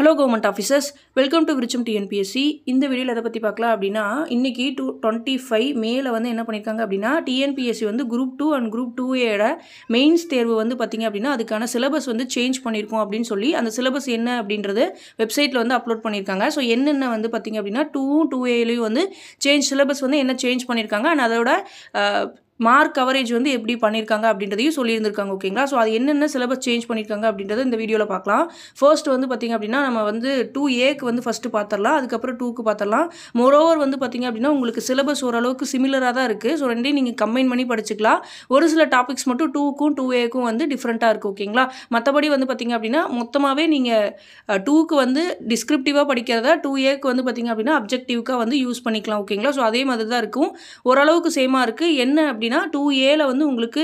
hello government officers welcome to விருச்சம் TNPSC இந்த வீடியோவில் எதை பற்றி பார்க்கலாம் அப்படின்னா இன்றைக்கி டூ டுவெண்ட்டி ஃபைவ் மேலே வந்து என்ன பண்ணியிருக்காங்க அப்படின்னா டிஎன்பிஎஸ்சி வந்து குரூப் டூ அண்ட் குரூப் டூயோட மெயின்ஸ் தேர்வு வந்து பார்த்திங்க அப்படின்னா அதுக்கான சிலபஸ் வந்து சேஞ்ச் பண்ணியிருக்கோம் அப்படின்னு சொல்லி அந்த சிலபஸ் என்ன அப்படின்றது வெப்சைட்டில் வந்து அப்லோட் பண்ணியிருக்காங்க ஸோ என்னென்ன வந்து பார்த்திங்க அப்படின்னா டூவும் டூ ஏலையும் வந்து சேஞ்ச் சிலபஸ் வந்து என்ன சேஞ்ச் பண்ணியிருக்காங்க அண்ட் அதோட மார்க் கவரேஜ் வந்து எப்படி பண்ணியிருக்காங்க அப்படின்றதையும் சொல்லியிருந்திருக்காங்க ஓகேங்களா ஸோ அது என்னென்ன சிலபஸ் சேஞ்ச் பண்ணியிருக்காங்க அப்படின்றத இந்த வீடியோவில் பார்க்கலாம் ஃபர்ஸ்ட் வந்து பார்த்திங்க அப்படின்னா நம்ம வந்து டூ ஏக்கு வந்து ஃபஸ்ட்டு பார்த்துடலாம் அதுக்கப்புறம் டூக்கு பார்த்துடலாம் மொரோவர் வந்து பார்த்திங்க அப்படின்னா உங்களுக்கு சிலபஸ் ஓரளவுக்கு சிமிலராக தான் இருக்குது ஸோ ரெண்டையும் நீங்கள் கம்பைன் பண்ணி படிச்சுக்கலாம் ஒரு சில டாபிக்ஸ் மட்டும் டூக்கும் டூ ஏக்கும் வந்து டிஃப்ரெண்ட்டாக இருக்குது ஓகேங்களா மற்றபடி வந்து பார்த்திங்க அப்படின்னா மொத்தமாகவே நீங்கள் டூக்கு வந்து டிஸ்கிரிப்டிவாக படிக்கிறதா டூ ஏக்கு வந்து பார்த்திங்க அப்படின்னா அப்ஜெக்டிவ்க்காக வந்து யூஸ் பண்ணிக்கலாம் ஓகேங்களா ஸோ அதே மாதிரி தான் இருக்கும் ஓரளவுக்கு சேமாக இருக்குது என்ன அப்படி அப்படின்னா டூ ஏல வந்து உங்களுக்கு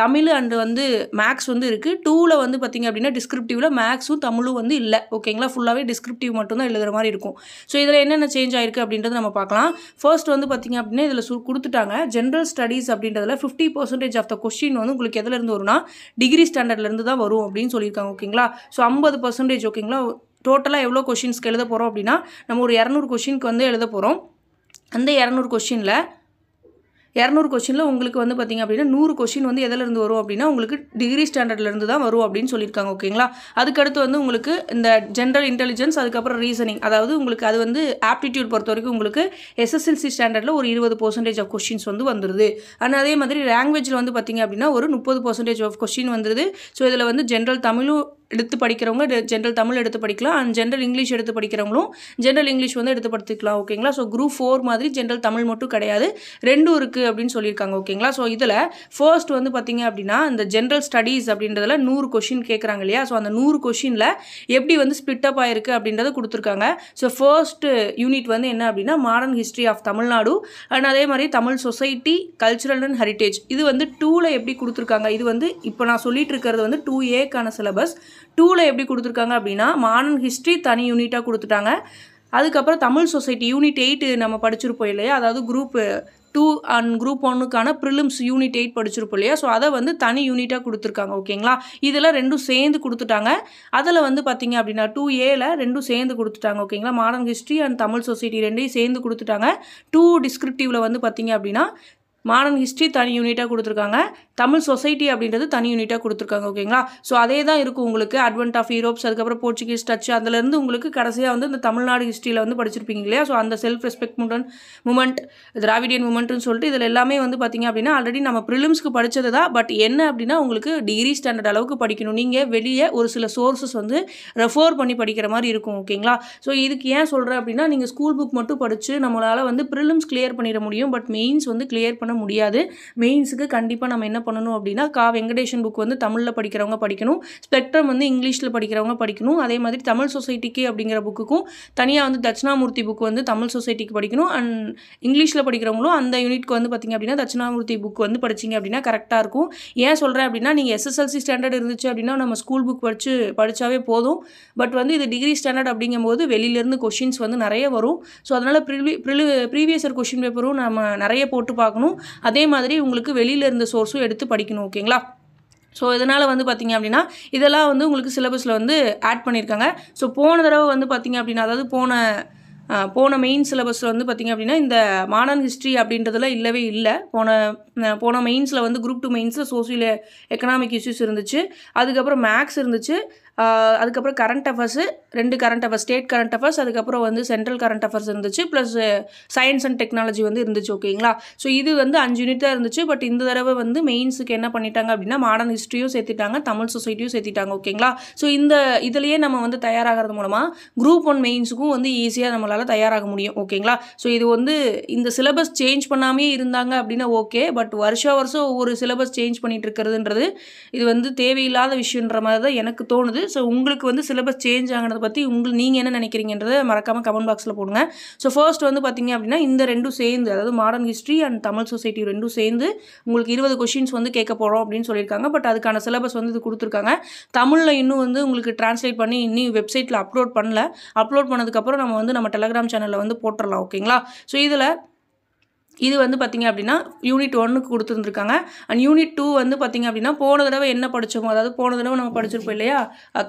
தமிழ் அண்டு வந்து மேக்ஸ் வந்து இருக்குது டூவில் வந்து பார்த்திங்க அப்படின்னா டிஸ்கிரிப்டிவ்ல மேக்ஸும் தமிழும் வந்து இல்லை ஓகேங்களா ஃபுல்லாகவே டிஸ்கிரிப்டிவ் மட்டும்தான் எழுதுகிற மாதிரி இருக்கும் ஸோ இதில் என்னென்ன சேஞ்ச் ஆயிருக்கு அப்படின்றத நம்ம பார்க்கலாம் ஃபர்ஸ்ட் வந்து பார்த்திங்க அப்படின்னா இதில் சு கொடுத்துட்டாங்க ஜென்ரல் ஸ்டடீஸ் அப்படின்றதுல fifty percentage of the question வந்து உங்களுக்கு எதுலேருந்து வரும்னா டிகிரி ஸ்டாண்டர்ட்லேருந்து தான் வரும் அப்படின்னு சொல்லியிருக்காங்க ஓகேங்களா ஸோ ஐம்பது பர்சன்டேஜ் ஓகேங்களா டோட்டலாக எவ்வளோ கொஷின்ஸ்க்கு எழுத போகிறோம் அப்படின்னா நம்ம ஒரு இரநூறு கொஷினுக்கு வந்து எழுத போகிறோம் அந்த இரநூறு கொஷினில் இரநூறு கொஷினில் உங்களுக்கு வந்து பார்த்திங்க அப்படின்னா நூறு கொஷின் வந்து எதிலிருந்து வரும் அப்படின்னா உங்களுக்கு டிகிரி ஸ்டாண்டர்ட்லேருந்து தான் வரும் அப்படின்னு சொல்லியிருக்காங்க ஓகேங்களா அதுக்கடுத்து வந்து உங்களுக்கு இந்த ஜென்ரல் இன்டெலிஜென்ஸ் அதுக்கப்புறம் ரீசனிங் அதாவது உங்களுக்கு அது வந்து ஆப்டிடியூட் பொறுத்த வரைக்கும் உங்களுக்கு எஸ்எஸ்எல்சி ஸ்டாண்டர்டில் ஒரு இருபது பர்சன்டேஜ் ஆஃப் கொஷின்ஸ் வந்து வந்துருது அண்ட் அதே மாதிரி லாங்குவேஜில் வந்து பார்த்திங்க அப்படின்னா ஒரு முப்பது பர்சன்டேஜ் ஆஃப் கொஷின் வந்துருது ஸோ இதில் வந்து ஜென்ரல் தமிழும் எடுத்து படிக்கிறவங்க ஜென்ரல் தமிழ் எடுத்து படிக்கலாம் அண்ட் ஜென்ரல் இங்கிலீஷ் எடுத்து படிக்கிறவங்களும் ஜென்ரல் இங்கிலீஷ் வந்து எடுத்து படுத்துக்கலாம் ஓகேங்களா ஸோ குரூப் ஃபோர் மாதிரி ஜென்ரல் தமிழ் மட்டும் கிடையாது ரெண்டும் இருக்குது அப்படின்னு சொல்லியிருக்காங்க ஓகேங்களா ஸோ இதில் ஃபர்ஸ்ட் வந்து பார்த்திங்க அப்படின்னா இந்த ஜென்ரல் ஸ்டடீஸ் அப்படின்றதுல நூறு கொஷின் கேட்குறாங்க இல்லையா ஸோ அந்த நூறு கொஷினில் எப்படி வந்து ஸ்பிட் அப் ஆயிருக்கு அப்படின்றத கொடுத்துருக்காங்க ஸோ ஃபர்ஸ்ட் யூனிட் வந்து என்ன அப்படின்னா modern history of Tamil Nadu and அதே மாதிரி Tamil society cultural and heritage இது வந்து டூவில் எப்படி கொடுத்துருக்காங்க இது வந்து இப்போ நான் சொல்லிட்டு இருக்கிறது வந்து டூ ஏக்கான சிலபஸ் டூவில் எப்படி கொடுத்துருக்காங்க அப்படின்னா மாடர்ன் ஹிஸ்ட்ரி தனி யூனிட்டாக கொடுத்துட்டாங்க அதுக்கப்புறம் தமிழ் சொசைட்டி யூனிட் எயிட்டு நம்ம படிச்சிருப்போம் இல்லையா அதாவது குரூப்பு டூ அண்ட் குரூப் ஒன்னுக்கான ப்ரிலிம்ஸ் யூனிட் எயிட் படிச்சிருப்போம் இல்லையா ஸோ அதை வந்து தனி யூனிட்டாக கொடுத்துருக்காங்க ஓகேங்களா இதெல்லாம் ரெண்டும் சேர்ந்து கொடுத்துட்டாங்க அதில் வந்து பார்த்தீங்க அப்படின்னா டூ ஏல ரெண்டும் சேர்ந்து கொடுத்துட்டாங்க ஓகேங்களா modern history and Tamil society ரெண்டையும் சேர்ந்து கொடுத்துட்டாங்க டூ டிஸ்கிரிப்டிவில் வந்து பார்த்தீங்க அப்படின்னா மாடர்ன் ஹிஸ்ட்ரி தனி யூனிட்டாக கொடுத்துருக்காங்க தமிழ் சொசைட்டி அப்படின்றது தனி யூனிட்டாக கொடுத்துருக்காங்க ஓகேங்களா ஸோ அதே தான் இருக்கும் உங்களுக்கு அட்வென்ட் ஆஃப் யூரோப்ஸ் அதுக்கப்புறம் போர்ச்சுகீஸ் டச் அதுலேருந்து உங்களுக்கு கடைசியாக வந்து இந்த தமிழ்நாடு ஹிஸ்ட்ரியில் வந்து படிச்சிருப்பீங்க இல்லையா ஸோ அந்த self respect movement movement Dravidian மூமெண்ட்னு சொல்லிட்டு இதில் எல்லாமே வந்து பார்த்திங்க அப்படின்னா ஆல்ரெடி நம்ம ப்ரிலிம்ஸ்க்கு படித்தது தான் பட் என்ன அப்படின்னா உங்களுக்கு டிகிரி ஸ்டாண்டர்ட் அளவுக்கு படிக்கணும் நீங்கள் வெளியே ஒரு சில சோர்ஸஸ் வந்து ரெஃபர் பண்ணி படிக்கிற மாதிரி இருக்கும் ஓகேங்களா ஸோ இதுக்கு ஏன் சொல்கிறேன் அப்படின்னா நீங்கள் ஸ்கூல் புக் மட்டும் படித்து நம்மளால் வந்து ப்ரிலிம்ஸ் கிளியர் பண்ணிட முடியும் பட் மெயின்ஸ் வந்து கிளியர் பண்ண முடியாது மெயின்ஸுக்கு கண்டிப்பாக நம்ம என்ன பண்ணணும் அப்படின்னா கா வெங்கடேஷன் புக் வந்து தமிழில் படிக்கிறவங்க படிக்கணும் ஸ்பெக்ட்ரம் வந்து இங்கிலீஷில் படிக்கிறவங்க படிக்கணும் அதே மாதிரி தமிழ் சொசைட்டிக்கு அப்படிங்கிற புக்குக்கும் தனியாக வந்து தட்சிணாமூர்த்தி புக் வந்து தமிழ் சொசைட்டிக்கு படிக்கணும் அண்ட் இங்கிலீஷில் படிக்கிறவங்களும் அந்த யூனிட்க்கு வந்து பார்த்திங்க அப்படின்னா தட்சிணாமூர்த்தி புக் வந்து படிச்சிங்க அப்படின்னா கரெக்டாக இருக்கும் ஏன் சொல்கிறேன் அப்படின்னா நீங்கள் எஸ்எஸ்எல்சி ஸ்டாண்டர்ட் இருந்துச்சு அப்படின்னா நம்ம ஸ்கூல் புக் படித்து படித்தாவே போதும் பட் வந்து இது டிகிரி ஸ்டாண்டர்ட் அப்படிங்கும்போது வெளியிலேருந்து கொஷின்ஸ் வந்து நிறைய வரும் ஸோ அதனால் ப்ரிவி ப்ரீவியஸ் கொஷின் பேப்பரும் நம்ம நிறைய போட்டு பார்க்கணும் அதே மாதிரி உங்களுக்கு வெளியில் இருந்த சோர்ஸும் எடுத்து எடுத்து படிக்கணும் ஓகேங்களா ஸோ இதனால் வந்து பார்த்திங்க அப்படின்னா இதெல்லாம் வந்து உங்களுக்கு சிலபஸில் வந்து ஆட் பண்ணியிருக்காங்க ஸோ போன தடவை வந்து பார்த்திங்க அப்படின்னா அதாவது போன போன மெயின் சிலபஸில் வந்து பார்த்திங்க அப்படின்னா இந்த மாடர்ன் ஹிஸ்ட்ரி அப்படின்றதுல இல்லவே இல்லை போன போன மெயின்ஸில் வந்து குரூப் டூ மெயின்ஸில் சோசியல் எக்கனாமிக் இஷ்யூஸ் இருந்துச்சு அதுக்கப்புறம் மேக்ஸ் இருந்துச்சு அதுக்கப்புறம் கரண்ட் அஃபேர்ஸு ரெண்டு current affairs state current affairs அதுக்கப்புறம் வந்து சென்ட்ரல் கரண்ட் அஃபேர்ஸ் இருந்துச்சு ப்ளஸ் சயின்ஸ் அண்ட் டெக்னாலஜி வந்து இருந்துச்சு ஓகேங்களா ஸோ இது வந்து அஞ்சு யூனிட் தான் இருந்துச்சு பட் இந்த தடவை வந்து மெயின்ஸுக்கு என்ன பண்ணிட்டாங்க அப்படின்னா மாடர்ன் ஹிஸ்ட்ரியும் சேர்த்துட்டாங்க தமிழ் சொசைட்டியும் சேர்த்துட்டாங்க ஓகேங்களா ஸோ இந்த இதுலேயே நம்ம வந்து தயாராகிறது மூலமாக குரூப் ஒன் மெயின்ஸுக்கும் வந்து ஈஸியாக நம்மளால் தயாராக முடியும் ஓகேங்களா ஸோ இது வந்து இந்த சிலபஸ் சேஞ்ச் பண்ணாமே இருந்தாங்க அப்படின்னா ஓகே பட் வருஷம் வருஷம் ஒவ்வொரு சிலபஸ் சேஞ்ச் பண்ணிகிட்டு இருக்கிறதுன்றது இது வந்து தேவையில்லாத விஷயன்ற மாதிரி தான் எனக்கு தோணுது ஸோ உங்களுக்கு வந்து சிலபஸ் சேஞ்ச் ஆகினதை பற்றி உங்களுக்கு நீங்கள் என்ன நினைக்கிறீங்கன்றத மறக்காமல் கமெண்ட் பாக்ஸில் போடுங்க ஸோ ஃபர்ஸ்ட் வந்து பார்த்திங்க அப்படின்னா இந்த ரெண்டும் சேர்ந்து அதாவது modern history and Tamil society ரெண்டும் சேர்ந்து உங்களுக்கு இருபது கொஷின்ஸ் வந்து கேட்க போகிறோம் அப்படின்னு சொல்லியிருக்காங்க பட் அதுக்கான சிலபஸ் வந்து இது கொடுத்துருக்காங்க தமிழில் இன்னும் வந்து உங்களுக்கு ட்ரான்ஸ்லேட் பண்ணி இன்னும் வெப்சைட்டில் அப்லோட் பண்ணல அப்லோட் பண்ணதுக்கப்புறம் நம்ம வந்து நம்ம டெலகிராம் சேனலில் வந்து போட்டுடலாம் ஓகேங்களா ஸோ இதில் இது வந்து பார்த்திங்க அப்படின்னா யூனிட் ஒன்னுக்கு கொடுத்துருந்துருக்காங்க அண்ட் யூனிட் டூ வந்து பார்த்திங்க அப்படின்னா போன தடவை என்ன படித்தோமோ அதாவது போன தடவை நம்ம படிச்சிருப்போம் இல்லையா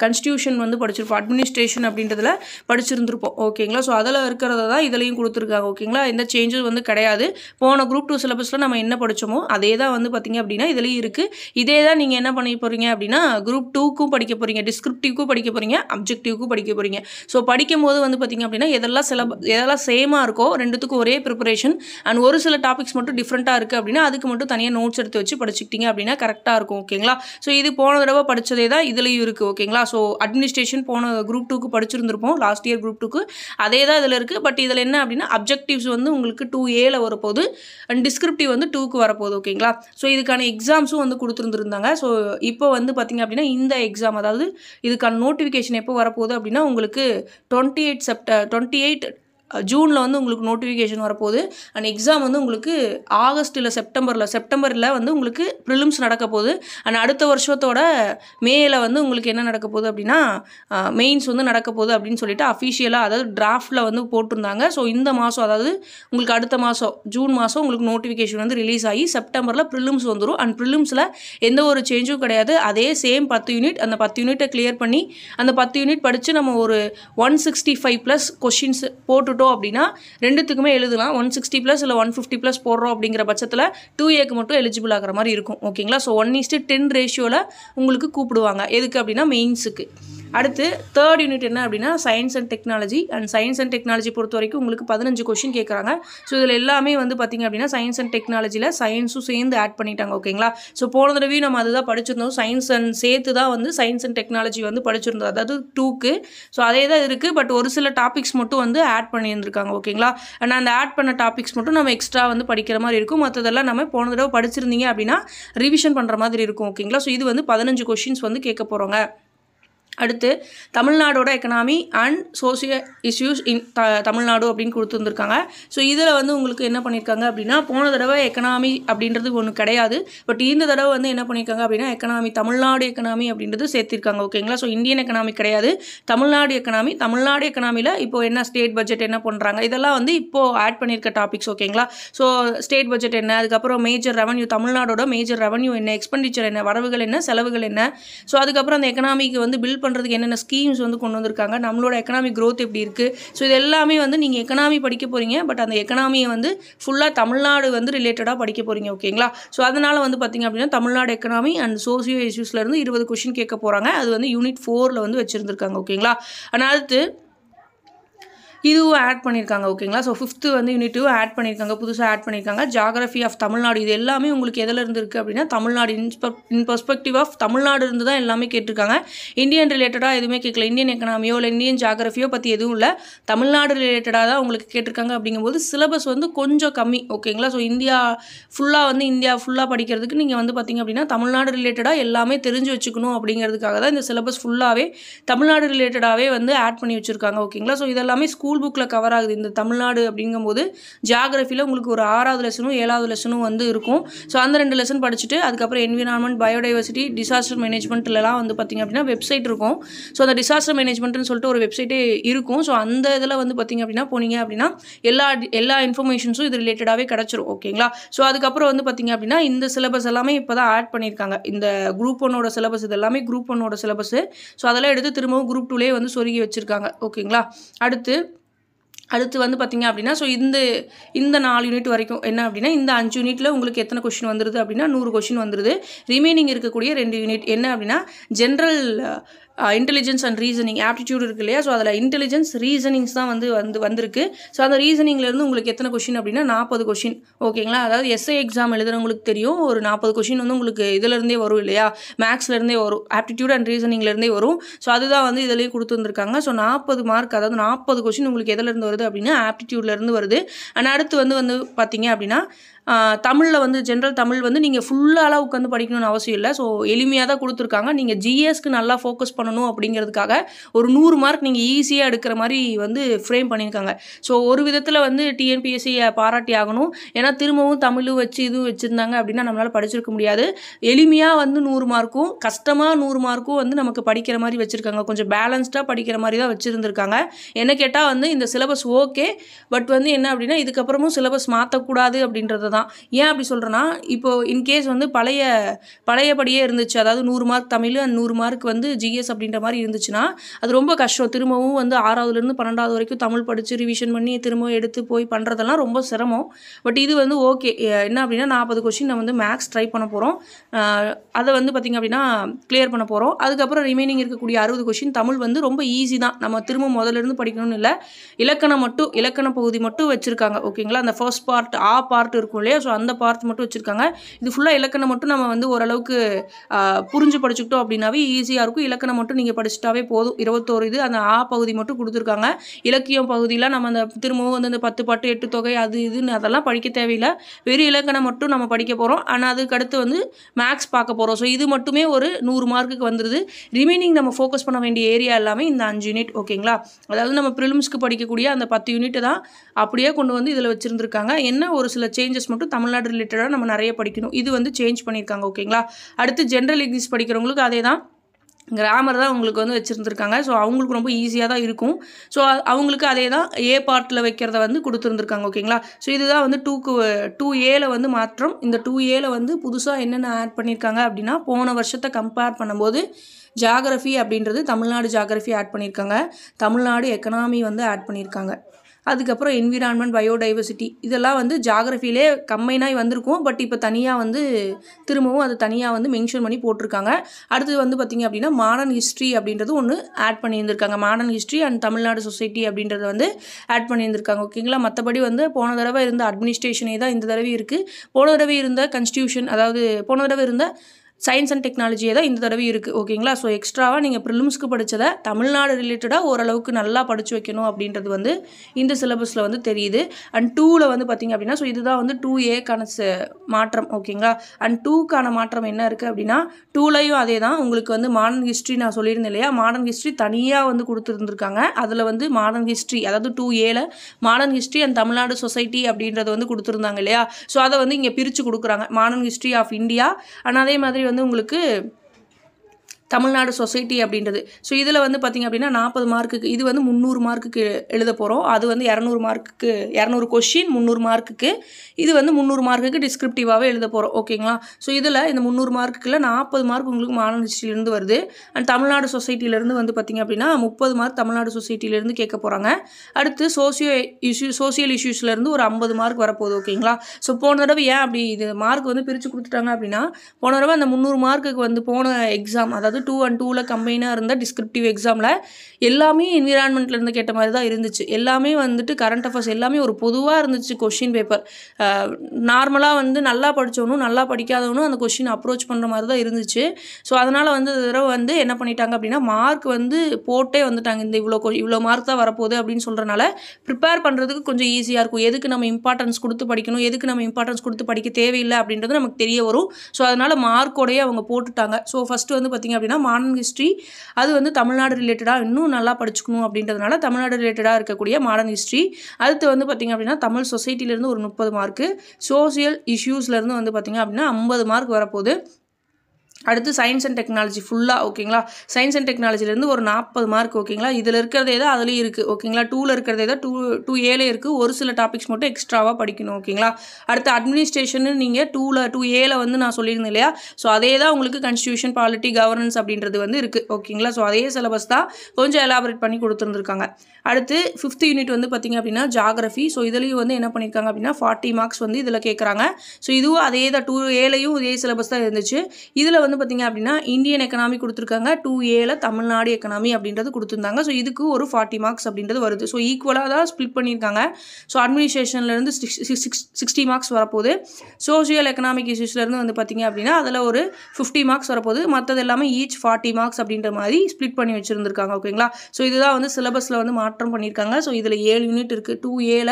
கன்ஸ்டியூஷன் வந்து படிச்சிருப்போம் அட்மினிஸ்ட்ரேஷன் அப்படின்றதுல படிச்சிருந்துருப்போம் ஓகேங்களா ஸோ அதில் இருக்கிறத தான் இதுலையும் கொடுத்துருக்காங்க ஓகேங்களா எந்த சேஞ்சஸ் வந்து கிடையாது போன குரூப் டூ சிலபஸில் நம்ம என்ன படித்தோமோ அதே தான் வந்து பார்த்திங்க அப்படின்னா இதுலேயும் இருக்குது இதே தான் நீங்கள் என்ன பண்ணி போகிறீங்க அப்படின்னா குரூப் டூக்கும் படிக்க போகிறீங்க டிஸ்கிரிப்டிவ்க்கும் படிக்க போகிறீங்க அப்ஜெக்டிவ்க்கும் படிக்க போகிறீங்க ஸோ படிக்கும் போது வந்து பார்த்திங்க அப்படின்னா எதெல்லாம் சிலப எதெல்லாம் சேமாக இருக்கோ ரெண்டுத்துக்கும் ஒரே ப்ரிப்பரேஷன் அண்ட் ஒரு ஒரு சில டாபிக்ஸ் மட்டும் டிஃப்ரெண்ட்டாக இருக்குது அப்படின்னா அதுக்கு மட்டும் தனியாக நோட்ஸ் எடுத்து வச்சு படிச்சுக்கிட்டீங்க அப்படின்னா கரெக்டாக இருக்கும் ஓகேங்களா ஸோ இது போன தடவை படித்ததே தான் இதுலேயும் இருக்குது ஓகேங்களா ஸோ அட்மினிஸ்ட்ரேஷன் போன குரூப் டூக்கு படிச்சிருந்துருப்போம் லாஸ்ட் இயர் குரூப் டூக்கு அதே தான் இதில் இருக்குது பட் இதில் என்ன அப்படின்னா அப்ஜெக்டிவ்ஸ் வந்து உங்களுக்கு டூ ஏல வரப்போகுது அண்ட் டிஸ்கிரிப்டிவ் வந்து டூக்கு வரப்போகுது ஓகேங்களா ஸோ இதுக்கான எக்ஸாம்ஸும் வந்து கொடுத்துருந்துருந்தாங்க ஸோ இப்போ வந்து பார்த்திங்க அப்படின்னா இந்த எக்ஸாம் அதாவது இதுக்கான நோட்டிஃபிகேஷன் எப்போ வரப்போகுது அப்படின்னா உங்களுக்கு twenty eight Sept twenty eight ஜூனில் வந்து உங்களுக்கு நோட்டிஃபிகேஷன் வரப்போகுது அண்ட் எக்ஸாம் வந்து உங்களுக்கு ஆகஸ்ட் இல்லை செப்டம்பரில் செப்டம்பரில் வந்து உங்களுக்கு ப்ரிலிம்ஸ் நடக்க போகுது அண்ட் அடுத்த வருஷத்தோட மேல வந்து உங்களுக்கு என்ன நடக்க போகுது அப்படின்னா மெயின்ஸ் வந்து நடக்க போகுது அப்படின்னு சொல்லிட்டு அஃபிஷியலாக அதாவது டிராஃப்டில் வந்து போட்டிருந்தாங்க ஸோ இந்த மாதம் அதாவது உங்களுக்கு அடுத்த மாதம் ஜூன் மாதம் உங்களுக்கு நோட்டிஃபிகேஷன் வந்து ரிலீஸ் ஆகி செப்டம்பரில் ப்ரிலிம்ஸ் வந்துடும் அண்ட் ப்ரிலிம்ஸில் எந்த ஒரு சேஞ்சும் கிடையாது அதே சேம் பத்து யூனிட் அந்த பத்து யூனிட்டை கிளியர் பண்ணி அந்த பத்து யூனிட் படித்து நம்ம ஒரு one sixty five plus questions போட்டு போட்டுட்டோம் அப்படின்னா ரெண்டுத்துக்குமே எழுதலாம் ஒன் சிக்ஸ்டி ப்ளஸ் இல்லை ஒன் ஃபிஃப்டி ப்ளஸ் போடுறோம் அப்படிங்கிற பட்சத்தில் டூ ஏக்கு மட்டும் எலிஜிபிள் ஆகிற மாதிரி இருக்கும் ஓகேங்களா ஸோ ஒன் ஈஸ்ட்டு டென் ரேஷியோவில் உங்களுக்கு கூப்பிடுவாங்க எதுக்கு அப்படின்னா மெயின்ஸுக்கு அடுத்து தேர்ட் யூனிட் என்ன அப்படின்னா science and technology and science and technology பொறுத்த வரைக்கும் உங்களுக்கு பதினஞ்சு கொஷின் கேட்குறாங்க ஸோ இதில் எல்லாமே வந்து பார்த்திங்க அப்படின்னா சயின்ஸ் அண்ட் டெக்னாலஜியில் சயின்ஸும் சேர்ந்து ஆட் பண்ணிட்டாங்க ஓகேங்களா ஸோ போன தடவையும் நம்ம அதுதான் படிச்சிருந்தோம் சயின்ஸ் அண்ட் சேர்த்து தான் வந்து சயின்ஸ் அண்ட் டெக்னாலஜி வந்து படிச்சிருந்தோம் அதாவது டூக்கு ஸோ அதே தான் இருக்குது பட் ஒரு சில டாபிக்ஸ் மட்டும் வந்து ஆட் பண்ணியிருந்திருக்காங்க ஓகேங்களா அண்ட் அந்த ஆட் பண்ண டாபிக்ஸ் மட்டும் நம்ம எக்ஸ்ட்ரா வந்து படிக்கிற மாதிரி இருக்கும் மற்றதெல்லாம் நம்ம போன தடவை படிச்சிருந்தீங்க அப்படின்னா ரிவிஷன் பண்ணுற மாதிரி இருக்கும் ஓகேங்களா ஸோ இது வந்து பதினஞ்சு கொஷின்ஸ் வந்து கேட்க போகிறோங்க அடுத்து தமிழ்நாடோட economy and socio issues in the Tamil Nadu அப்படின்னு கொடுத்துருந்துருக்காங்க ஸோ இதில் வந்து உங்களுக்கு என்ன பண்ணியிருக்காங்க அப்படின்னா போன தடவை எக்கனாமி அப்படின்றது ஒன்று கிடையாது பட் இந்த தடவை வந்து என்ன பண்ணியிருக்காங்க அப்படின்னா எக்கனாமி தமிழ்நாடு எக்கனாமி அப்படின்றது சேர்த்திருக்காங்க ஓகேங்களா ஸோ இந்தியன் எக்கனாமி கிடையாது தமிழ்நாடு எக்கனாமி தமிழ்நாடு எக்கனாமியில் இப்போ என்ன ஸ்டேட் பட்ஜெட் என்ன பண்ணுறாங்க இதெல்லாம் வந்து இப்போது ஆட் பண்ணியிருக்க டாபிக்ஸ் ஓகேங்களா ஸோ ஸ்டேட் பட்ஜெட் என்ன அதுக்கப்புறம் மேஜர் ரெவன்யூ தமிழ்நாடோட மேஜர் ரெவன்யூ என்ன எக்ஸ்பெண்டிச்சர் என்ன வரவுகள் என்ன செலவுகள் என்ன ஸோ அதுக்கப்புறம் அந்த எக்கனாமிக்கு வந்து பில் பண்ணுறதுக்கு என்னென்ன ஸ்கீம்ஸ் வந்து கொண்டு வந்திருக்காங்க நம்மளோட எக்கனாமிக் க்ரோத் எப்படி இருக்குது ஸோ இது எல்லாமே வந்து நீங்கள் எக்கனாமி படிக்க போகிறீங்க பட் அந்த எக்கனாமியை வந்து ஃபுல்லாக தமிழ்நாடு வந்து ரிலேட்டடாக படிக்க போகிறீங்க ஓகேங்களா ஸோ அதனால் வந்து பார்த்திங்க அப்படின்னா தமிழ்நாடு எக்கனாமி அண்ட் சோசியோ இஷ்யூஸ்லேருந்து இருபது கொஷின் கேட்க போகிறாங்க அது வந்து யூனிட் ஃபோரில் வந்து வச்சுருந்துருக்காங்க ஓகேங்களா ஆனால் அடுத்து இதுவும் ஆட் பண்ணியிருக்காங்க ஓகேங்களா ஸோ ஃபிஃப்த்து வந்து யூனிட்டும் ஆட் பண்ணியிருக்காங்க புதுசாக ஆட் பண்ணியிருக்காங்க ஜாகிரஃபி ஆஃப் தமிழ்நாடு இது எல்லாமே உங்களுக்கு எதில் இருந்துருக்கு அப்படின்னா தமிழ்நாடு இன்ஸ்பெக் இன் பர்ஸ்பெக்டிவ் ஆஃப் தமிழ்நாடு இருந்து தான் எல்லாமே கேட்டிருக்காங்க இந்தியன் ரிலேட்டடாக எதுவுமே கேட்கல இந்தியன் எக்கனாமியோ இல்லை இந்தியன் ஜாகிரஃபியோ பற்றி எதுவும் இல்லை தமிழ்நாடு ரிலேட்டடாக தான் உங்களுக்கு கேட்டிருக்காங்க அப்படிங்கும்போது சிலபஸ் வந்து கொஞ்சம் கம்மி ஓகேங்களா ஸோ இந்தியா ஃபுல்லாக வந்து இந்தியா ஃபுல்லாக படிக்கிறதுக்கு நீங்கள் வந்து பார்த்திங்க அப்படின்னா தமிழ்நாடு ரிலேட்டடாக எல்லாமே தெரிஞ்சு வச்சுக்கணும் அப்படிங்கிறதுக்காக தான் இந்த சிலபஸ் ஃபுல்லாகவே தமிழ்நாடு ரிலேட்டடாகவே வந்து ஆட் பண்ணி வச்சுருக்காங்க ஓகேங்களா ஸோ இதெல்லாமே ஸ்கூல் ஸ்கூல் புக்கில் கவர் ஆகுது இந்த தமிழ்நாடு அப்படிங்கும்போது ஜியாகிரஃபியில் உங்களுக்கு ஒரு ஆறாவது லெசனும் ஏழாவது லெசனும் வந்து இருக்கும் ஸோ அந்த ரெண்டு லெசன் படிச்சுட்டு அதுக்கப்புறம் என்விரான்மெண்ட் பயோடைவர்சிட்டி டிசாஸ்டர் மேனேஜ்மெண்ட்லலாம் வந்து பார்த்திங்க அப்படின்னா வெப்சைட் இருக்கும் ஸோ அந்த டிசாஸ்டர் மேனேஜ்மெண்ட்னு சொல்லிட்டு ஒரு வெப்சைட்டே இருக்கும் ஸோ அந்த இதில் வந்து பார்த்திங்க அப்படின்னா போனீங்க அப்படின்னா எல்லா எல்லா இன்ஃபர்மேஷன்ஸும் இது ரிலேட்டடாகவே கிடச்சிரும் ஓகேங்களா ஸோ அதுக்கப்புறம் வந்து பார்த்திங்க அப்படின்னா இந்த சிலபஸ் எல்லாமே இப்போ தான் ஆட் பண்ணியிருக்காங்க இந்த குரூப் ஒன்னோட சிலபஸ் இது எல்லாமே குரூப் ஒன்னோட சிலபஸு ஸோ அதெல்லாம் எடுத்து திரும்பவும் குரூப் டூலே வந்து சொருகி வச்சுருக்காங்க ஓகேங்களா அடுத்து அடுத்து வந்து பார்த்திங்க அப்படின்னா ஸோ இந்த இந்த நாலு யூனிட் வரைக்கும் என்ன அப்படின்னா இந்த அஞ்சு யூனிட்டில் உங்களுக்கு எத்தனை கொஷின் வந்துருது அப்படின்னா நூறு கொஷின் வந்துடுது ரிமைனிங் இருக்கக்கூடிய ரெண்டு யூனிட் என்ன அப்படின்னா general intelligence and reasoning aptitude இருக்கு இல்லையா ஸோ அதில் இன்டெலிஜென்ஸ் ரீசனிங்ஸ் தான் வந்து வந்து வந்திருக்கு ஸோ அந்த ரீசனிங்லேருந்து உங்களுக்கு எத்தனை கொஷின் அப்படின்னா நாற்பது கொஷின் ஓகேங்களா அதாவது எஸ்ஐ எக்ஸாம் எழுதுறவங்களுக்கு தெரியும் ஒரு நாற்பது கொஷின் வந்து உங்களுக்கு இதுலேருந்தே வரும் இல்லையா மேக்ஸ்லேருந்தே வரும் ஆப்டிடியூட் அண்ட் ரீசனிங்லேருந்தே வரும் ஸோ அதுதான் வந்து இதிலேயே கொடுத்து வந்திருக்காங்க ஸோ நாற்பது மார்க் அதாவது நாற்பது கொஷின் உங்களுக்கு எதிலேருந்து வருது அப்படின்னா ஆப்டிடியூட்லேருந்து வருது அண்ட் அடுத்து வந்து வந்து பார்த்தீங்க அப்படின்னா தமிழில் வந்து ஜென்ரல் தமிழ் வந்து நீங்கள் ஃபுல்லாலாம் உட்காந்து படிக்கணும்னு அவசியம் இல்லை ஸோ எளிமையாக தான் கொடுத்துருக்காங்க நீங்கள் ஜிஎஸ்க்கு நல்லா ஃபோக்கஸ் பண்ணணும் அப்படிங்கிறதுக்காக ஒரு நூறு மார்க் நீங்கள் ஈஸியாக எடுக்கிற மாதிரி வந்து ஃப்ரேம் பண்ணியிருக்காங்க ஸோ ஒரு விதத்தில் வந்து டிஎன்பிஎஸ்சியை பாராட்டி ஆகணும் ஏன்னா திரும்பவும் தமிழும் வச்சு இதுவும் வச்சுருந்தாங்க அப்படின்னா நம்மளால் படிச்சிருக்க முடியாது எளிமையாக வந்து நூறு மார்க்கும் கஷ்டமாக நூறு மார்க்கும் வந்து நமக்கு படிக்கிற மாதிரி வச்சுருக்காங்க கொஞ்சம் பேலன்ஸ்டாக படிக்கிற மாதிரி தான் வச்சுருந்துருக்காங்க என்ன கேட்டால் வந்து இந்த சிலபஸ் ஓகே பட் வந்து என்ன அப்படின்னா இதுக்கப்புறமும் சிலபஸ் மாற்றக்கூடாது அப்படின்றத தான் ஏன் அப்படி சொல்கிறேன்னா இப்போது இன்கேஸ் வந்து பழைய பழையபடியே இருந்துச்சு அதாவது நூறு மார்க் தமிழ் அண்ட் நூறு மார்க் வந்து ஜிஎஸ் அப்படின்ற மாதிரி இருந்துச்சுன்னா அது ரொம்ப கஷ்டம் திரும்பவும் வந்து ஆறாவதுலேருந்து பன்னெண்டாவது வரைக்கும் தமிழ் படித்து ரிவிஷன் பண்ணி திரும்பவும் எடுத்து போய் பண்ணுறதெல்லாம் ரொம்ப சிரமம் பட் இது வந்து ஓகே என்ன அப்படின்னா நாற்பது கொஷின் நம்ம வந்து மேக்ஸ் ட்ரை பண்ண போகிறோம் அதை வந்து பார்த்திங்க அப்படின்னா கிளியர் பண்ண போகிறோம் அதுக்கப்புறம் ரிமைனிங் இருக்கக்கூடிய அறுபது கொஷின் தமிழ் வந்து ரொம்ப ஈஸி தான் நம்ம திரும்ப முதலிருந்து படிக்கணும்னு இல்லை இலக்கணம் மட்டும் இலக்கண பகுதி மட்டும் வச்சுருக்காங்க ஓகேங்களா அந்த ஃபர்ஸ்ட் பார்ட் ஆ பார்ட் இருக்கும் இல்லையா ஸோ அந்த பார்த் மட்டும் வச்சுருக்காங்க இது ஃபுல்லாக இலக்கணம் மட்டும் நம்ம வந்து ஓரளவுக்கு புரிஞ்சு படிச்சுக்கிட்டோம் அப்படின்னாவே ஈஸியாக இருக்கும் இலக்கணம் மட்டும் நீங்கள் படிச்சுட்டாவே போதும் இருபத்தோரு இது அந்த ஆ பகுதி மட்டும் கொடுத்துருக்காங்க இலக்கியம் பகுதியெலாம் நம்ம அந்த திரும்பவும் வந்து அந்த பத்து பாட்டு எட்டு தொகை அது இதுன்னு அதெல்லாம் படிக்க தேவையில்லை வெறும் இலக்கணம் மட்டும் நம்ம படிக்க போகிறோம் ஆனால் அதுக்கு அடுத்து வந்து மேக்ஸ் பார்க்க போகிறோம் ஸோ இது மட்டுமே ஒரு நூறு மார்க்குக்கு வந்துடுது ரிமைனிங் நம்ம ஃபோக்கஸ் பண்ண வேண்டிய ஏரியா எல்லாமே இந்த அஞ்சு யூனிட் ஓகேங்களா அதாவது நம்ம ப்ரிலிம்ஸ்க்கு படிக்கக்கூடிய அந்த பத்து யூனிட்டை தான் அப்படியே கொண்டு வந்து இதில் வச்சுருந்துருக்காங்க என்ன ஒரு சில சேஞ்சஸ் மட்டும் தமிழ்நாடு ரிலேட்டடாக நம்ம நிறைய படிக்கணும் இது வந்து சேஞ்ச் பண்ணியிருக்காங்க ஓகேங்களா அடுத்து ஜென்ரல் இங்கிலீஷ் படிக்கிறவங்களுக்கு அதே தான் கிராமர் தான் அவங்களுக்கு வந்து வச்சுருந்துருக்காங்க ஸோ அவங்களுக்கு ரொம்ப ஈஸியாக தான் இருக்கும் ஸோ அவங்களுக்கு அதே தான் ஏ பார்ட்டில் வைக்கிறத வந்து கொடுத்துருந்துருக்காங்க ஓகேங்களா ஸோ இதுதான் வந்து டூக்கு டூ ஏல வந்து மாற்றம் இந்த டூ ஏல வந்து புதுசாக என்னென்ன ஆட் பண்ணியிருக்காங்க அப்படின்னா போன வருஷத்தை கம்பேர் பண்ணும்போது ஜாகிரஃபி அப்படின்றது தமிழ்நாடு ஜாகிரஃபி ஆட் பண்ணியிருக்காங்க தமிழ்நாடு எக்கனாமி வந்து ஆட் பண்ணியிருக்காங்க அதுக்கப்புறம் என்விரான்மெண்ட் பயோடைவர்சிட்டி இதெல்லாம் வந்து ஜாகிரஃபிலே கம்மைனாய் வந்திருக்கும் பட் இப்போ தனியாக வந்து திரும்பவும் அது தனியாக வந்து மென்ஷன் பண்ணி போட்டிருக்காங்க அடுத்தது வந்து பார்த்திங்க அப்படின்னா மாடர்ன் ஹிஸ்ட்ரி அப்படின்றது ஒன்று ஆட் பண்ணியிருந்திருக்காங்க modern history and Tamil Nadu society அப்படின்றத வந்து ஆட் பண்ணியிருந்திருக்காங்க ஓகேங்களா மற்றபடி வந்து போன தடவை இருந்த அட்மினிஸ்ட்ரேஷனே தான் இந்த தடவை இருக்குது போன தடவை இருந்த கன்ஸ்டியூஷன் அதாவது போன தடவை இருந்த சயின்ஸ் அண்ட் டெக்னாலஜியே தான் இந்த தடவை இருக்குது ஓகேங்களா ஸோ எக்ஸ்ட்ராவாக நீங்கள் ப்ரிலிம்ஸ்க்கு படித்ததை தமிழ்நாடு ரிலேட்டடாக ஓரளவுக்கு நல்லா படித்து வைக்கணும் அப்படின்றது வந்து இந்த சிலபஸில் வந்து தெரியுது அண்ட் டூவில் வந்து பார்த்திங்க அப்படின்னா ஸோ இதுதான் வந்து டூ ஏக்கான ச மாற்றம் ஓகேங்களா அண்ட் டூக்கான மாற்றம் என்ன இருக்குது அப்படின்னா டூலையும் அதே தான் உங்களுக்கு வந்து மாடர்ன் ஹிஸ்ட்ரி நான் சொல்லியிருந்தேன் இல்லையா மாடர்ன் ஹிஸ்ட்ரி தனியாக வந்து கொடுத்துருந்துருக்காங்க அதில் வந்து மாடர்ன் ஹிஸ்ட்ரி அதாவது டூ ஏல modern history and Tamil Nadu society அப்படின்றது வந்து கொடுத்துருந்தாங்க இல்லையா ஸோ அதை வந்து இங்கே பிரித்து கொடுக்குறாங்க modern history of India and அதே மாதிரி வந்து வந்து உங்களுக்கு தமிழ்நாடு சொசைட்டி அப்படின்றது ஸோ இதில் வந்து பார்த்திங்க அப்படின்னா நாற்பது மார்க்குக்கு இது வந்து முந்நூறு மார்க்குக்கு எழுத போகிறோம் அது வந்து இரநூறு மார்க்குக்கு இரநூறு கொஷின் முந்நூறு மார்க்குக்கு இது வந்து முந்நூறு மார்க்குக்கு டிஸ்கிரிப்டிவாகவே எழுத போகிறோம் ஓகேங்களா ஸோ இதில் இந்த முந்நூறு மார்க்குக்குள்ள நாற்பது மார்க் உங்களுக்கு மாநிலத்திலேருந்து வருது அண்ட் தமிழ்நாடு சொசைட்டிலேருந்து வந்து பார்த்திங்க அப்படின்னா முப்பது மார்க் தமிழ்நாடு சொசைட்டிலேருந்து கேட்க போகிறாங்க அடுத்து சோசியோ இஷ்யூ சோசியல் இஷ்யூஸ்லேருந்து ஒரு ஐம்பது மார்க் வரப்போகுது ஓகேங்களா ஸோ போன தடவை ஏன் அப்படி இது மார்க் வந்து பிரித்து கொடுத்துட்டாங்க அப்படின்னா போன தடவை அந்த முந்நூறு மார்க்குக்கு வந்து போன எக்ஸாம் அதாவது அதாவது டூ அண்ட் டூவில் கம்பைனாக இருந்தால் டிஸ்கிரிப்டிவ் எக்ஸாமில் எல்லாமே என்விரான்மெண்ட்லேருந்து கேட்ட மாதிரி தான் இருந்துச்சு எல்லாமே வந்துட்டு கரண்ட் அஃபேர்ஸ் எல்லாமே ஒரு பொதுவாக இருந்துச்சு கொஷின் பேப்பர் நார்மலாக வந்து நல்லா படித்தவனும் நல்லா படிக்காதவனும் அந்த கொஷின் அப்ரோச் பண்ணுற மாதிரி தான் இருந்துச்சு ஸோ அதனால் வந்து தடவை வந்து என்ன பண்ணிட்டாங்க அப்படின்னா மார்க் வந்து போட்டே வந்துட்டாங்க இந்த இவ்வளோ இவ்வளோ மார்க் தான் வரப்போகுது அப்படின்னு சொல்கிறனால ப்ரிப்பேர் பண்ணுறதுக்கு கொஞ்சம் ஈஸியாக இருக்கும் எதுக்கு நம்ம இம்பார்ட்டன்ஸ் கொடுத்து படிக்கணும் எதுக்கு நம்ம இம்பார்ட்டன்ஸ் கொடுத்து படிக்க தேவையில்லை அப்படின்றது நமக்கு தெரிய வரும் ஸோ அதனால் மார்க்கோடையே அவங்க போட்டுட்டாங்க ஸோ ஃபஸ்ட்டு வந்து பார்த்திங்க அப்படின்னா மாடர்ன் ஹிஸ்ட்ரி அது வந்து தமிழ்நாடு ரிலேட்டடாக இன்னும் நல்லா படிச்சுக்கணும் அப்படின்றதுனால தமிழ்நாடு ரிலேட்டடாக இருக்கக்கூடிய மாடர்ன் ஹிஸ்ட்ரி அடுத்து வந்து பார்த்திங்க அப்படின்னா தமிழ் சொசைட்டிலேருந்து ஒரு முப்பது மார்க்கு சோசியல் இஷ்யூஸ்லேருந்து வந்து பார்த்திங்க அப்படின்னா ஐம்பது மார்க் வரப்போகுது அடுத்து சயின்ஸ் அண்ட் டெக்னாலஜி ஃபுல்லாக ஓகேங்களா சயின்ஸ் அண்ட் டெக்னாலஜிலேருந்து ஒரு நாற்பது மார்க் ஓகேங்களா இதில் இருக்கிறதே தான் அதுலேயும் இருக்குது ஓகேங்களா டூவில் இருக்கிறதே தான் டூ டூ ஏலே இருக்குது ஒரு சில டாபிக்ஸ் மட்டும் எக்ஸ்ட்ராவாக படிக்கணும் ஓகேங்களா அடுத்து அட்மினிஸ்ட்ரேஷன் நீங்கள் டூவில் டூ ஏல வந்து நான் சொல்லியிருந்தேன் இல்லையா ஸோ அதே தான் உங்களுக்கு கன்ஸ்டியூஷன் பாலிட்டி கவர்னன்ஸ் அப்படின்றது வந்து இருக்குது ஓகேங்களா ஸோ அதே சிலபஸ் தான் கொஞ்சம் எலாபரேட் பண்ணி கொடுத்துருந்துருக்காங்க அடுத்து ஃபிஃப்த் யூனிட் வந்து பார்த்திங்க அப்படின்னா ஜாகிரஃபி ஸோ இதுலேயும் வந்து என்ன பண்ணியிருக்காங்க அப்படின்னா ஃபார்ட்டி மார்க்ஸ் வந்து இதில் கேட்குறாங்க ஸோ இதுவும் அதே தான் டூ ஏலையும் இதே சிலபஸ் தான் இருந்துச்சு இதில் வந்து வந்து பார்த்திங்க அப்படின்னா இந்தியன் எக்கனாமி கொடுத்துருக்காங்க டூ ஏல தமிழ்நாடு எக்கனாமி அப்படின்றது கொடுத்துருந்தாங்க ஸோ இதுக்கு ஒரு ஃபார்ட்டி மார்க்ஸ் அப்படின்றது வருது ஸோ ஈக்குவலாக தான் ஸ்ப்ளிட் பண்ணியிருக்காங்க ஸோ அட்மினிஸ்ட்ரேஷன்லேருந்து சிக்ஸ் சிக்ஸ்டி மார்க்ஸ் வரப்போது சோசியல் எக்கனாமிக் இஷ்யூஸ்லேருந்து வந்து பார்த்திங்க அப்படின்னா அதில் ஒரு ஃபிஃப்டி மார்க்ஸ் வரப்போகுது மற்றது எல்லாமே ஈச் ஃபார்ட்டி மார்க்ஸ் அப்படின்ற மாதிரி ஸ்ப்ளிட் பண்ணி வச்சுருந்துருக்காங்க ஓகேங்களா ஸோ இதுதான் வந்து சிலபஸில் வந்து மாற்றம் பண்ணியிருக்காங்க ஸோ இதில் ஏழு யூனிட் இருக்குது டூ ஏல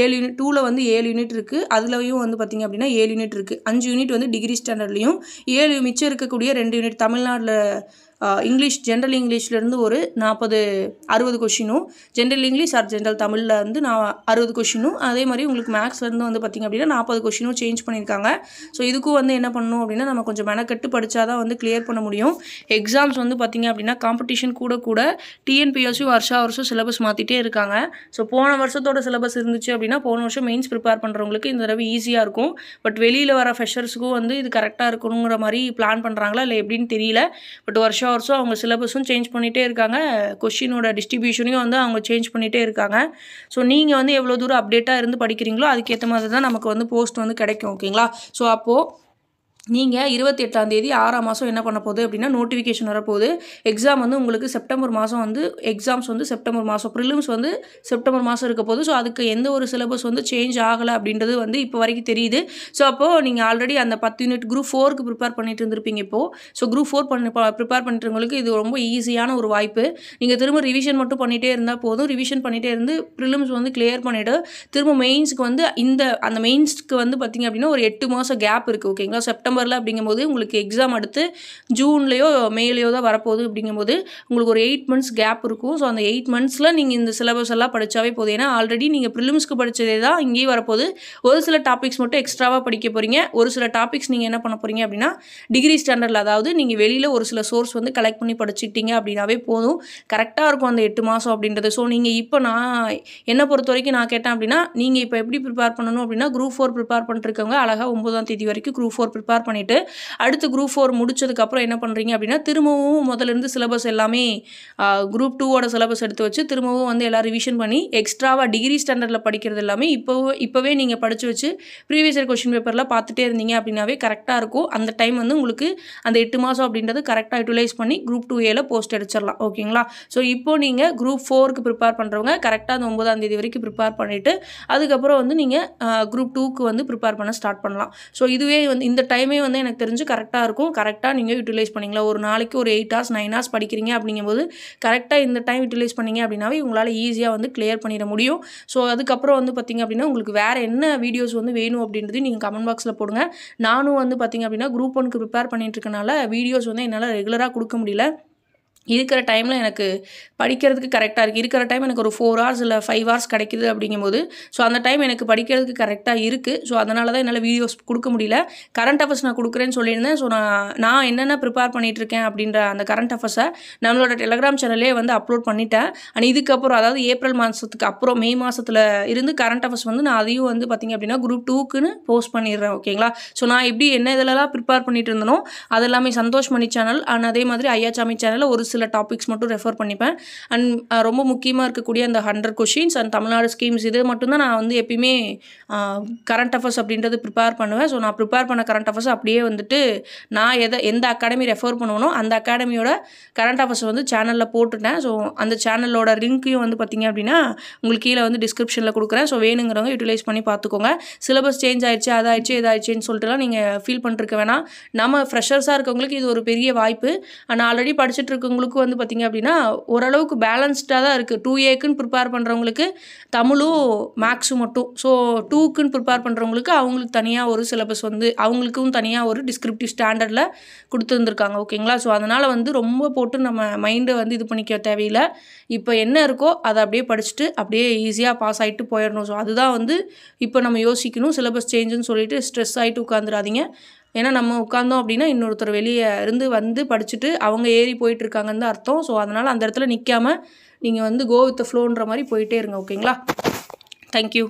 ஏழு யூனிட் டூவில் வந்து ஏழு யூனிட் இருக்குது அதுலேயும் வந்து பார்த்திங்க அப்படின்னா ஏழு யூனிட் இருக்குது அஞ்சு யூனிட் வந்து டிகிரி ஸ்டாண்டர்ட்லேயும் ஏழு மிச்சம் இருக்கக்கூடிய ரெண்டு யூனிட் தமிழ்நாட்டில் இங்கிலீஷ் ஜென்ரல் இங்கிலீஷ்லேருந்து ஒரு நாற்பது அறுபது கொஷினும் ஜென்ரல் இங்கிலீஷ் ஆர் ஜென்ரல் தமிழில் வந்து நான் அறுபது கொஷினும் அதே மாதிரி உங்களுக்கு மேக்ஸ்லேருந்து வந்து பார்த்திங்க அப்படின்னா நாற்பது கொஷினும் சேஞ்ச் பண்ணியிருக்காங்க ஸோ இதுக்கும் வந்து என்ன பண்ணணும் அப்படின்னா நம்ம கொஞ்சம் மெனக்கட்டு படித்தா தான் வந்து கிளியர் பண்ண முடியும் எக்ஸாம்ஸ் வந்து பார்த்திங்க அப்படின்னா காம்படிஷன் கூட கூட டிஎன்பிஎஸ்சி வருஷா வருஷம் சிலபஸ் மாற்றிட்டே இருக்காங்க ஸோ போன வருஷத்தோட சிலபஸ் இருந்துச்சு அப்படின்னா போன வருஷம் மெயின்ஸ் ப்ரிப்பேர் பண்ணுறவங்களுக்கு இந்த தடவை ஈஸியாக இருக்கும் பட் வெளியில் வர ஃப்ரெஷர்ஸுக்கும் வந்து இது கரெக்டாக இருக்கணுங்கிற மாதிரி பிளான் பண்ணுறாங்களா இல்லை எப்படின்னு தெரியல பட் வருஷம் வருஷம் வருஷம் அவங்க சிலபஸும் சேஞ்ச் பண்ணிகிட்டே இருக்காங்க கொஷினோட டிஸ்ட்ரிபியூஷனையும் வந்து அவங்க சேஞ்ச் பண்ணிகிட்டே இருக்காங்க ஸோ நீங்கள் வந்து எவ்வளோ தூரம் அப்டேட்டாக இருந்து படிக்கிறீங்களோ அதுக்கேற்ற மாதிரி தான் நமக்கு வந்து போஸ்ட் வந்து கிடைக்கும் ஓகேங்களா ஸோ அப்போது நீங்கள் இருபத்தி எட்டாம் தேதி ஆறாம் மாதம் என்ன பண்ண போகுது அப்படின்னா நோட்டிஃபிகேஷன் வரப்போகுது எக்ஸாம் வந்து உங்களுக்கு செப்டம்பர் மாதம் வந்து எக்ஸாம்ஸ் வந்து செப்டம்பர் மாதம் ப்ரிலிம்ஸ் வந்து செப்டம்பர் மாதம் இருக்க போது ஸோ அதுக்கு எந்த ஒரு சிலபஸ் வந்து சேஞ்ச் ஆகலை அப்படின்றது வந்து இப்போ வரைக்கும் தெரியுது ஸோ அப்போது நீங்கள் ஆல்ரெடி அந்த பத்து யூனிட் குரூப் ஃபோருக்கு ப்ரிப்பேர் பண்ணிட்டு இருந்திருப்பீங்க இப்போது ஸோ குரூப் ஃபோர் பண்ணி ப்ரிப்பேர் பண்ணிட்டுருவங்களுக்கு இது ரொம்ப ஈஸியான ஒரு வாய்ப்பு நீங்கள் திரும்ப ரிவிஷன் மட்டும் பண்ணிகிட்டே இருந்தால் போதும் ரிவிஷன் பண்ணிகிட்டே இருந்து ப்ரிலிம்ஸ் வந்து கிளியர் பண்ணிவிட்டு திரும்ப மெயின்ஸ்க்கு வந்து இந்த அந்த மெயின்ஸ்க்கு வந்து பார்த்திங்க அப்படின்னா ஒரு எட்டு மாதம் கேப் இருக்குது ஓகேங்களா செப்டம்பர் வரல அப்படிங்கும்போது உங்களுக்கு எக்ஸாம் அடுத்து ஜூன்லேயோ மேலேயோ தான் வரப்போகுது அப்படிங்கும்போது உங்களுக்கு ஒரு எயிட் மந்த்ஸ் கேப் இருக்கும் ஸோ அந்த எயிட் மந்த்ஸில் நீங்கள் இந்த சிலபஸ் எல்லாம் படித்தாவே போதும் ஏன்னா ஆல்ரெடி நீங்கள் ப்ரிலிம்ஸ்க்கு படித்ததே தான் இங்கேயும் வரப்போகுது ஒரு சில டாபிக்ஸ் மட்டும் எக்ஸ்ட்ராவாக படிக்க போகிறீங்க ஒரு சில டாபிக்ஸ் நீங்கள் என்ன பண்ண போகிறீங்க அப்படின்னா டிகிரி ஸ்டாண்டர்டில் அதாவது நீங்கள் வெளியில் ஒரு சில சோர்ஸ் வந்து கலெக்ட் பண்ணி படிச்சிட்டீங்க அப்படின்னாவே போதும் கரெக்டாக இருக்கும் அந்த எட்டு மாதம் அப்படின்றது ஸோ நீங்கள் இப்போ நான் என்னை பொறுத்த வரைக்கும் நான் கேட்டேன் அப்படின்னா நீங்கள் இப்போ எப்படி ப்ரிப்பேர் பண்ணணும் அப்படின்னா குரூப் ஃபோர் ப்ரிப்பேர் பண்ணிருக்கவங்க அழகாக ஒம்பதாம் தேதி வரைக்கும் குரூப் ஃபோர் ப்ரிப்பேர் பண்ணிவிட்டு அடுத்து குரூப் ஃபோர் முடிச்சதுக்கப்புறம் என்ன பண்ணுறீங்க அப்படின்னா திரும்பவும் முதலேருந்து சிலபஸ் எல்லாமே குரூப் டூவோட சிலபஸ் எடுத்து வச்சு திரும்பவும் வந்து எல்லாம் ரிவிஷன் பண்ணி எக்ஸ்ட்ராவாக டிகிரி ஸ்டாண்டர்டில் படிக்கிறது எல்லாமே இப்போவே இப்போவே நீங்கள் படித்து வச்சு ப்ரீவியஸ் இயர் கொஷின் பேப்பரில் பார்த்துட்டே இருந்தீங்க அப்படின்னாவே கரெக்டாக இருக்கும் அந்த டைம் வந்து உங்களுக்கு அந்த எட்டு மாதம் அப்படின்றது கரெக்டாக யூட்டிலைஸ் பண்ணி குரூப் டூ ஏல போஸ்ட் அடிச்சிடலாம் ஓகேங்களா ஸோ இப்போ நீங்கள் குரூப் ஃபோருக்கு ப்ரிப்பேர் பண்ணுறவங்க கரெக்டாக அந்த ஒன்பதாம் தேதி வரைக்கும் ப்ரிப்பேர் பண்ணிவிட்டு அதுக்கப்புறம் வந்து நீங்கள் குரூப் டூக்கு வந்து ப்ரிப்பேர் பண்ண ஸ்டார்ட் பண்ணலாம் ஸோ இதுவே வந்து இந்த டைம் ரெண்டுமே வந்து எனக்கு தெரிஞ்சு கரெக்டாக இருக்கும் கரெக்டாக நீங்கள் யூட்டிலைஸ் பண்ணிங்களா ஒரு நாளைக்கு ஒரு எயிட் ஹவர்ஸ் நைன் ஹவர்ஸ் படிக்கிறீங்க அப்படிங்கும்போது கரெக்டாக இந்த டைம் யூட்டிலைஸ் பண்ணிங்க அப்படின்னாவே உங்களால் ஈஸியாக வந்து கிளியர் பண்ணிட முடியும் ஸோ அதுக்கப்புறம் வந்து பார்த்திங்க அப்படின்னா உங்களுக்கு வேறு என்ன வீடியோஸ் வந்து வேணும் அப்படின்றது நீங்கள் கமெண்ட் பாக்ஸில் போடுங்க நானும் வந்து பார்த்திங்க அப்படின்னா குரூப் ஒனுக்கு ப்ரிப்பேர் பண்ணிட்டு இருக்கனால வீடியோஸ் வந்து என்னால் ரெகுலராக கொடுக்க முடியல இருக்கிற டைமில் எனக்கு படிக்கிறதுக்கு கரெக்டாக இருக்குது இருக்கிற டைம் எனக்கு ஒரு ஃபோர் ஹவர்ஸ் இல்லை ஃபைவ் ஹவர்ஸ் கிடைக்குது அப்படிங்கும்போது ஸோ அந்த டைம் எனக்கு படிக்கிறதுக்கு கரெக்டாக இருக்குது ஸோ அதனால தான் என்னால் வீடியோஸ் கொடுக்க முடியல கரண்ட் அஃபர்ஸ் நான் கொடுக்குறேன்னு சொல்லியிருந்தேன் ஸோ நான் நான் என்னென்ன ப்ரிப்பேர் பண்ணிகிட்ருக்கேன் அப்படின்ற அந்த கரண்ட் அஃபர்ஸை நம்மளோட டெலகிராம் சேனல்லே வந்து அப்லோட் பண்ணிட்டேன் அண்ட் இதுக்கப்புறம் அதாவது ஏப்ரல் மாதத்துக்கு அப்புறம் மே மாதத்தில் இருந்து கரண்ட் அஃபர்ஸ் வந்து நான் அதையும் வந்து பார்த்திங்க அப்படின்னா குரூப் டூக்குன்னு போஸ்ட் பண்ணிடுறேன் ஓகேங்களா ஸோ நான் எப்படி என்ன இதெல்லாம் ப்ரிப்பேர் பண்ணிட்டு இருந்தனோ அது எல்லாமே சந்தோஷ் மணி சேனல் அண்ட் அதே மாதிரி ஐயாச்சாமி சேனலில் ஒரு சில சில டாபிக்ஸ் மட்டும் ரெஃபர் பண்ணிப்பேன் அண்ட் ரொம்ப முக்கியமாக இருக்கக்கூடிய அந்த hundred questions and Tamil Nadu schemes இது மட்டும்தான் நான் வந்து எப்பயுமே கரண்ட் அஃபேர்ஸ் அப்படின்றது ப்ரிப்பேர் பண்ணுவேன் ஸோ நான் ப்ரிப்பேர் பண்ண கரண்ட் அஃபேர்ஸ் அப்படியே வந்துட்டு நான் எதை எந்த அகாடமி ரெஃபர் பண்ணுவனோ அந்த அகாடமியோட கரண்ட் அஃபேர்ஸ் வந்து சேனலில் போட்டுட்டேன் ஸோ அந்த சேனலோட லிங்க்கையும் வந்து பார்த்திங்க அப்படின்னா உங்களுக்கு கீழே வந்து டிஸ்கிரிப்ஷனில் கொடுக்குறேன் ஸோ வேணுங்கிறவங்க யூட்டிலைஸ் பண்ணி பார்த்துக்கோங்க சிலபஸ் சேஞ்ச் ஆயிடுச்சு அதாயிடுச்சு இதாயிடுச்சுன்னு சொல்லிட்டுலாம் நீங்கள் ஃபீல் பண்ணிருக்க வேணாம் நம்ம ஃப்ரெஷர்ஸாக இருக்கவங்களுக்கு இது ஒரு பெரிய வாய்ப்பு ஆனால் ஆல்ரெடி படிச்சுட்டு இருக்கவங்களுக்கு பண்ணுறவங்களுக்கும் வந்து பார்த்திங்க அப்படின்னா ஓரளவுக்கு பேலன்ஸ்டாக தான் இருக்குது டூ ஏக்குன்னு ப்ரிப்பேர் பண்ணுறவங்களுக்கு தமிழும் மேக்ஸும் மட்டும் ஸோ டூக்குன்னு ப்ரிப்பேர் பண்ணுறவங்களுக்கு அவங்களுக்கு தனியாக ஒரு சிலபஸ் வந்து அவங்களுக்கும் தனியாக ஒரு டிஸ்கிரிப்டிவ் ஸ்டாண்டர்டில் கொடுத்துருந்துருக்காங்க ஓகேங்களா ஸோ அதனால் வந்து ரொம்ப போட்டு நம்ம மைண்டை வந்து இது பண்ணிக்க தேவையில்லை இப்போ என்ன இருக்கோ அதை அப்படியே படிச்சுட்டு அப்படியே ஈஸியாக பாஸ் ஆகிட்டு போயிடணும் ஸோ அதுதான் வந்து இப்போ நம்ம யோசிக்கணும் சிலபஸ் சேஞ்சுன்னு சொல்லிட்டு ஸ்ட்ரெஸ் ஆகிட்டு உட்காந்துடாதீங்க ஏன்னா நம்ம உட்காந்தோம் அப்படின்னா இன்னொருத்தர் வெளியே இருந்து வந்து படிச்சுட்டு அவங்க ஏறி போயிட்டுருக்காங்கன்னு தான் அர்த்தம் ஸோ அதனால் அந்த இடத்துல நிற்காமல் நீங்கள் வந்து கோ வித் ஃப்ளோன்ற மாதிரி போயிட்டே இருங்க ஓகேங்களா தேங்க்யூ